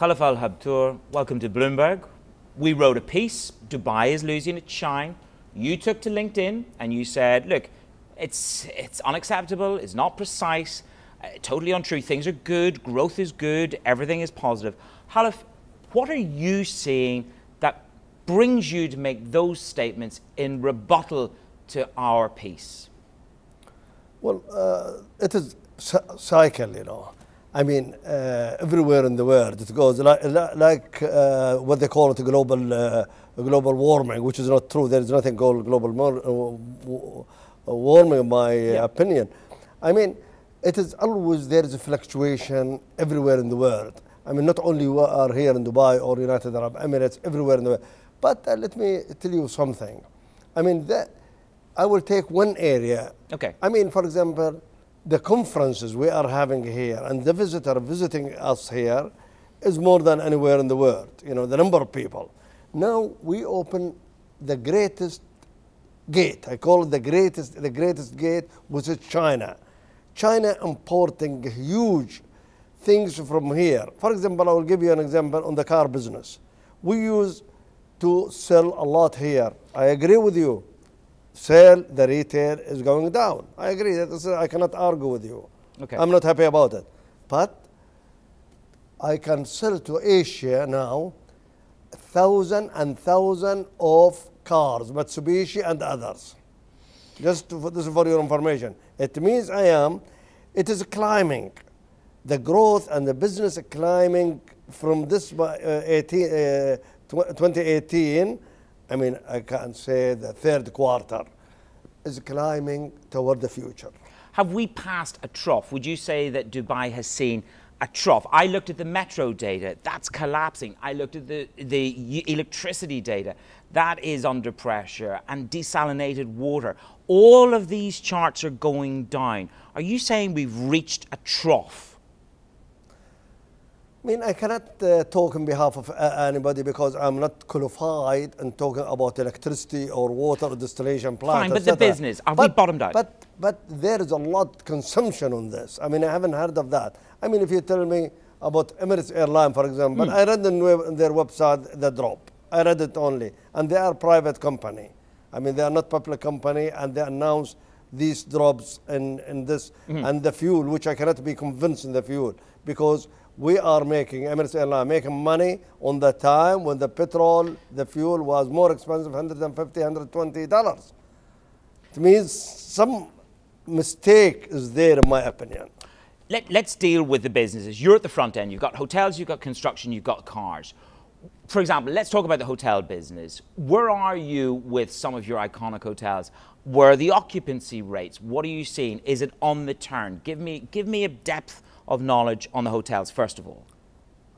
Khalaf Al Habtour, welcome to Bloomberg. We wrote a piece Dubai is losing its shine. You took to LinkedIn and you said, look, it's, it's unacceptable, it's not precise, uh, totally untrue. Things are good, growth is good, everything is positive. Halif, what are you seeing that brings you to make those statements in rebuttal to our piece? Well, uh, it is cycle, you know. I mean, uh, everywhere in the world it goes like, like uh, what they call it global uh, global warming, which is not true. There is nothing called global uh, uh, warming, in my uh, yeah. opinion. I mean, it is always there is a fluctuation everywhere in the world. I mean, not only we are here in Dubai or United Arab Emirates, everywhere in the world. But let me tell you something. I mean, that I will take one area. Okay. I mean, for example, the conferences we are having here and the visitor visiting us here is more than anywhere in the world, you know, the number of people. Now we open the greatest gate. I call it the greatest, the greatest gate, which is China. China importing huge things from here. For example, I will give you an example on the car business. We use to sell a lot here. I agree with you sale, the retail is going down. I agree. That is, I cannot argue with you. Okay. I'm not happy about it. But I can sell to Asia now thousand and thousand of cars, Mitsubishi and others. Just for, this for your information. It means I am, it is climbing. The growth and the business climbing from this uh, 18, uh, 2018 I mean, I can not say the third quarter is climbing toward the future. Have we passed a trough? Would you say that Dubai has seen a trough? I looked at the metro data, that's collapsing. I looked at the, the electricity data, that is under pressure, and desalinated water. All of these charts are going down. Are you saying we've reached a trough? I mean, I cannot uh, talk on behalf of uh, anybody because I'm not qualified in talking about electricity or water or distillation plants. Fine, but the business, are but, we bottomed out? But, but there is a lot consumption on this. I mean, I haven't heard of that. I mean, if you tell me about Emirates Airline, for example, mm. I read on their website the drop. I read it only. And they are private company. I mean, they are not public company and they announce these drops in, in this mm and the fuel, which I cannot be convinced in the fuel because we are making, Emirates Airlines making money on the time when the petrol, the fuel was more expensive, 150 $120. It means some mistake is there, in my opinion. Let, let's deal with the businesses. You're at the front end. You've got hotels, you've got construction, you've got cars for example, let's talk about the hotel business. Where are you with some of your iconic hotels? Where are the occupancy rates? What are you seeing? Is it on the turn? Give me give me a depth of knowledge on the hotels, first of all?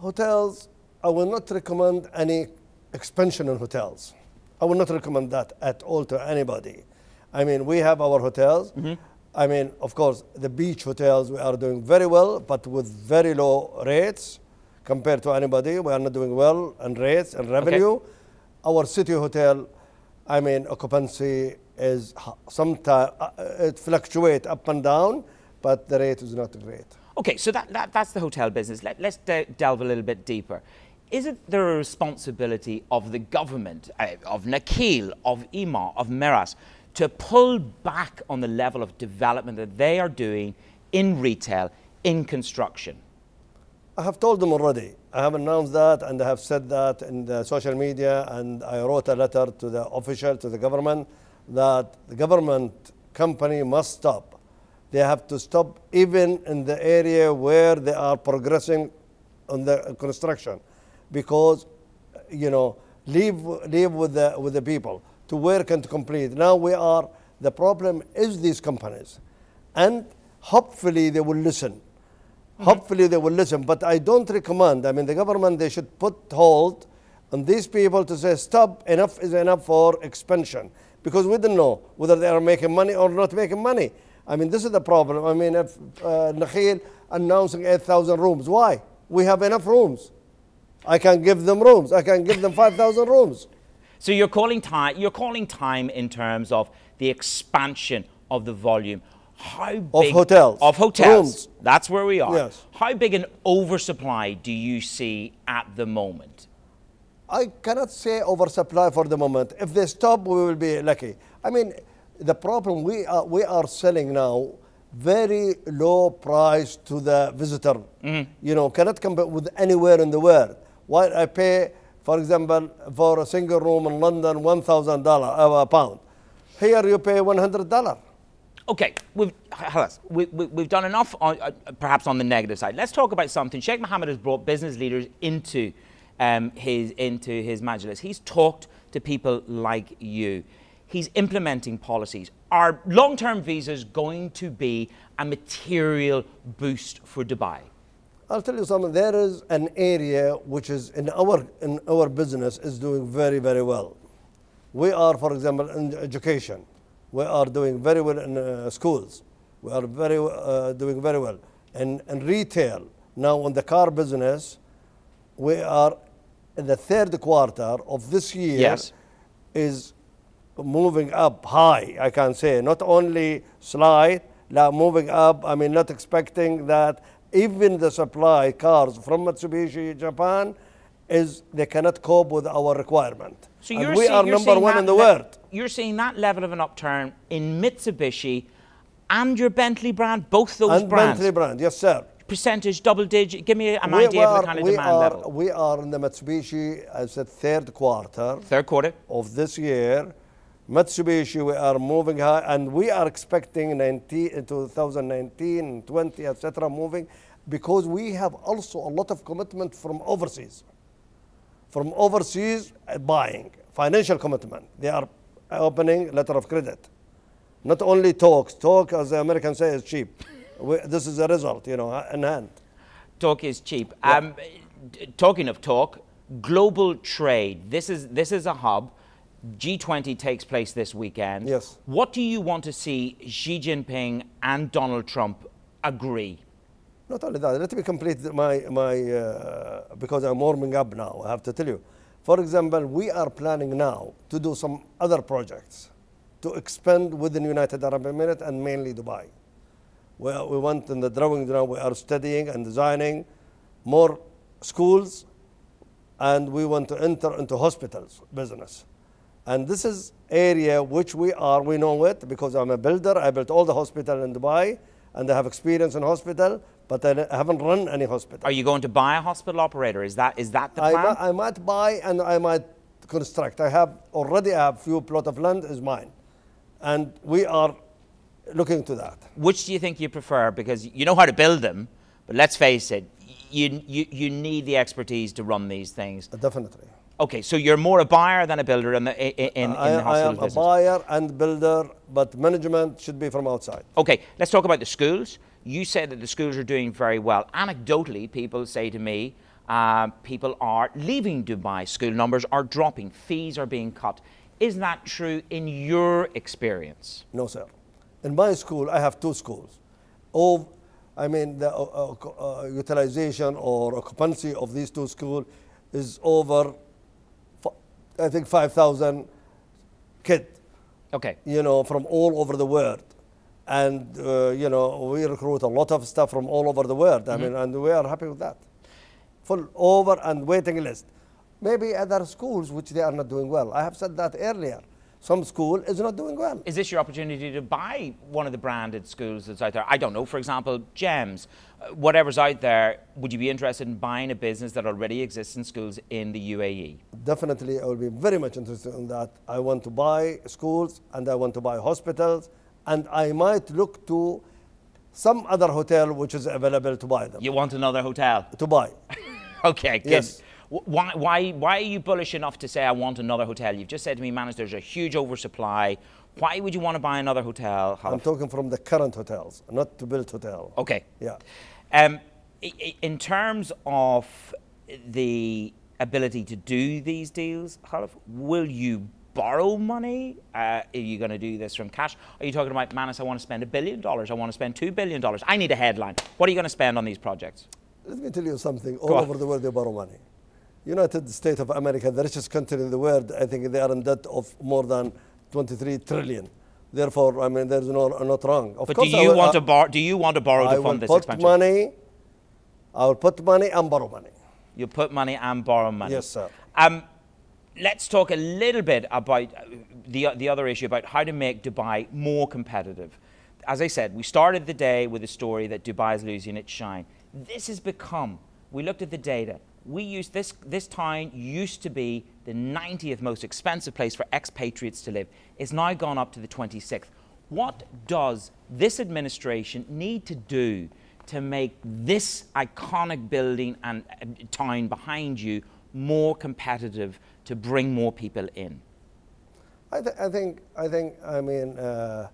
Hotels, I will not recommend any expansion in hotels. I will not recommend that at all to anybody. I mean, we have our hotels. Mm -hmm. I mean, of course, the beach hotels we are doing very well, but with very low rates compared to anybody. We are not doing well in rates and revenue. Okay. Our city hotel, I mean, occupancy is sometimes uh, it fluctuates up and down, but the rate is not great. Okay, so that, that, that's the hotel business. Let, us de delve a little bit deeper. Isn't there a responsibility of the government, uh, of Nakheel, of Ima, of Meras, to pull back on the level of development that they are doing in retail, in construction? I have told them already. I have announced that and I have said that in the social media and I wrote a letter to the official, to the government, that the government company must stop they have to stop even in the area where they are progressing on the construction because, you know, leave, leave with, the, with the people to work and to complete. Now we are, the problem is these companies. And hopefully they will listen. Mm-hmm. Hopefully they will listen. But I don't recommend, I mean, the government, they should put hold on these people to say, stop, enough is enough for expansion. Because we don't know whether they are making money or not making money. I mean, this is the problem. I mean, if uh, announcing 8,000 rooms, why? We have enough rooms. I can give them rooms. I can give them 5,000 rooms. So you're calling time. You're calling time in terms of the expansion of the volume. How big, of hotels of hotels? Rooms. That's where we are. Yes. How big an oversupply do you see at the moment? I cannot say oversupply for the moment. If they stop, we will be lucky. I mean, the problem we are, we are selling now very low price to the visitor. Mm -hmm. You know, cannot compare with anywhere in the world. Why I pay, for example, for a single room in London, one thousand dollar uh, a pound. Here you pay one hundred dollar. Okay, we've, Halas, we, have we, done enough, on, uh, perhaps on the negative side. Let's talk about something. Sheikh Mohammed has brought business leaders into um, his into his majlis. He's talked to people like you he's implementing policies. Are long term visas going to be a material boost for Dubai? I'll tell you something. There is an area which is in our in our business is doing very very well. We are, for example, in education. We are doing very well in uh, schools. We are very uh, doing very well in, in retail. Now, on the car business, we are in the third quarter of this year. Yes. Is moving up high, I can say, not only slide, like moving up. I mean, not expecting that even the supply cars from Mitsubishi Japan is they cannot cope with our requirement. So you're and we saying, are number one in the world. You're seeing that level of an upturn in Mitsubishi and your Bentley brand, both those and brands. Bentley brand, yes, sir. Percentage, double digit. Give me an we idea are, of the kind of demand are, level. We are in the Mitsubishi. as the third quarter. Third quarter of this year Mitsubishi, we are moving high, and we are expecting uh, 19, 2019, 20, etc., moving, because we have also a lot of commitment from overseas, from overseas uh, buying, financial commitment. They are opening letter of credit, not only talks. Talk, as the Americans say, is cheap. we, this is the result, you know, in hand. Talk is cheap. Yeah. Um, talking of talk, global trade. This is this is a hub G20 takes place this weekend. Yes. What do you want to see Xi Jinping and Donald Trump agree? Not only that, let me complete my, my uh, because I'm warming up now, I have to tell you. For example, we are planning now to do some other projects to expand within United Arab Emirates and mainly Dubai. Where we want in the drawing now, we are studying and designing more schools and we want to enter into hospitals business. And this is area which we are, we know it because I'm a builder. I built all the hospital in Dubai and I have experience in hospital, but I haven't run any hospital. Are you going to buy a hospital operator? Is that, is that the plan? I, I might buy and I might construct. I have already a few plot of land is mine. And we are looking to that. Which do you think you prefer? Because you know how to build them, but let's face it, you, you, you need the expertise to run these things. Definitely. Okay, so you're more a buyer than a builder in the, in, in, the hospital I am business. a buyer and builder, but management should be from outside. Okay, let's talk about the schools. You said that the schools are doing very well. Anecdotally, people say to me, uh, people are leaving Dubai. School numbers are dropping. Fees are being cut. is that true in your experience? No, sir. In my school, I have two schools. All, I mean, the uh, uh, uh, utilization or occupancy of these two schools is over I think 5,000 kids. Okay. You know, from all over the world. And, uh, you know, we recruit a lot of stuff from all over the world. Mm -hmm. I mm-hmm. mean, and we are happy with that. Full over and waiting list. Maybe other schools, which they are not doing well. I have said that earlier some school is not doing well. Is this your opportunity to buy one of the branded schools that's out there? I don't know. For example, GEMS, uh, whatever's out there, would you be interested in buying a business that already exists in schools in the UAE? Definitely, I will be very much interested in that. I want to buy schools and I want to buy hospitals, and I might look to some other hotel which is available to buy them. You want another hotel? To buy. okay, good. Yes. Why, why, why are you bullish enough to say, I want another hotel? You've just said to me, Manage, there's a huge oversupply. Why would you want to buy another hotel? I'm talking from the current hotels, not to build hotel. Okay. Yeah. Um, in terms of the ability to do these deals, Halif, will you borrow money? Uh, are you going to do this from cash? Are you talking about, Manus, I want to spend a billion dollars, I want to spend two billion dollars, I need a headline. What are you going to spend on these projects? Let me tell you something. All Go over on. the world, they borrow money. United States of America, the richest country in the world, I think they are in debt of more than 23 trillion. Therefore, I mean, there's no not wrong. Of but do you will, want uh, to borrow? Do you want to borrow I to fund this expansion? I will put money. I will put money and borrow money. You put money and borrow money. Yes, sir. Um, let's talk a little bit about uh, the uh, the other issue about how to make Dubai more competitive. As I said, we started the day with a story that Dubai is losing its shine. This has become. We looked at the data we used this, this town used to be the 90th most expensive place for expatriates to live. It's now gone up to the 26th. What does this administration need to do to make this iconic building and town behind you more competitive to bring more people in? I, th I think, I think, I mean, uh,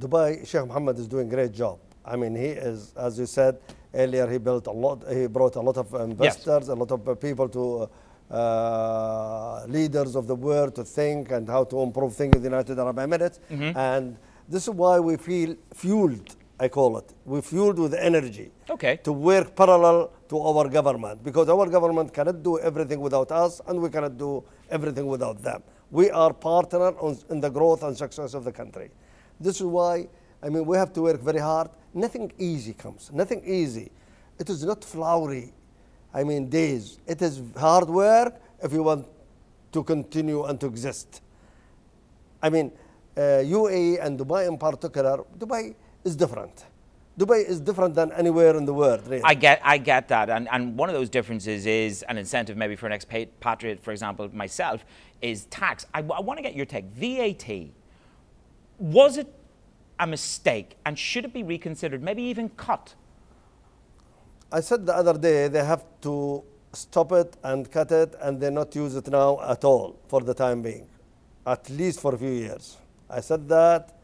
Dubai, Sheikh Mohammed is doing a great job. I mean, he is, as you said earlier, he built a lot. He brought a lot of investors, yes. a lot of uh, people to. Uh, uh, leaders of the world to think and how to improve things in the United Arab Emirates. Mm -hmm. And this is why we feel fueled, I call it. We're fueled with energy okay. to work parallel to our government because our government cannot do everything without us and we cannot do everything without them. We are partner on, in the growth and success of the country. This is why I mean, we have to work very hard. Nothing easy comes, nothing easy. It is not flowery, I mean, days. It is hard work if you want to continue and to exist. I mean, uh, UAE and Dubai in particular, Dubai is different. Dubai is different than anywhere in the world. Really. I get, I get that, and and one of those differences is an incentive maybe for an expatriate, for example, myself, is tax. I, I want to get your take. VAT was it a mistake and should it be reconsidered, maybe even cut? I said the other day they have to stop it and cut it and they not use it now at all for the time being, at least for a few years. I said that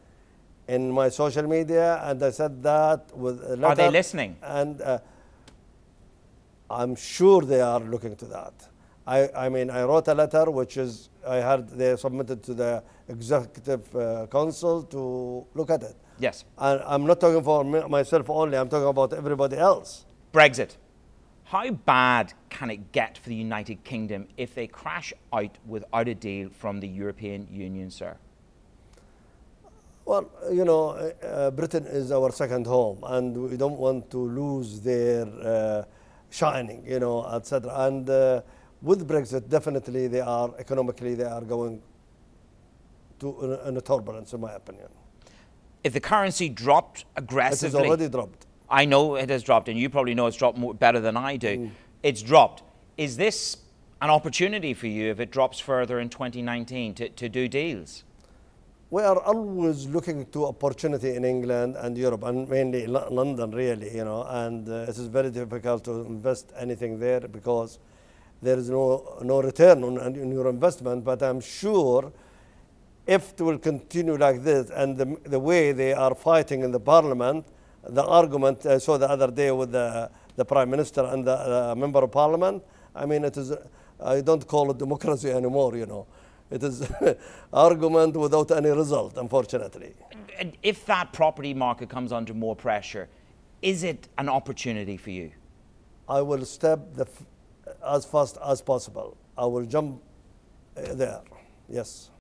in my social media and I said that with a lot Are they listening? And uh, I'm sure they are looking to that. I, I mean, I wrote a letter which is, I had, they submitted to the executive uh, council to look at it. Yes. And I'm not talking for myself only, I'm talking about everybody else. Brexit. How bad can it get for the United Kingdom if they crash out without a deal from the European Union, sir? Well, you know, uh, uh Britain is our second home, and we don't want to lose their uh, shining, you know, etc. And uh, with Brexit, definitely they are, economically, they are going to in a turbulence, in my opinion. If the currency dropped aggressively. It has already dropped. I know it has dropped, and you probably know it's dropped more, better than I do. Mm. It's dropped. Is this an opportunity for you if it drops further in 2019 to, to do deals? We are always looking to opportunity in England and Europe, and mainly London, really, you know, and uh, it is very difficult to invest anything there because there is no, no return on, on your investment, but I'm sure if it will continue like this and the, the way they are fighting in the parliament, the argument I saw the other day with the, the prime minister and the, uh, member of parliament, I mean, it is, I don't call it democracy anymore, you know. It is argument without any result, unfortunately. If that property market comes under more pressure, is it an opportunity for you? I will step the, as fast as possible. I will jump uh, there. Yes.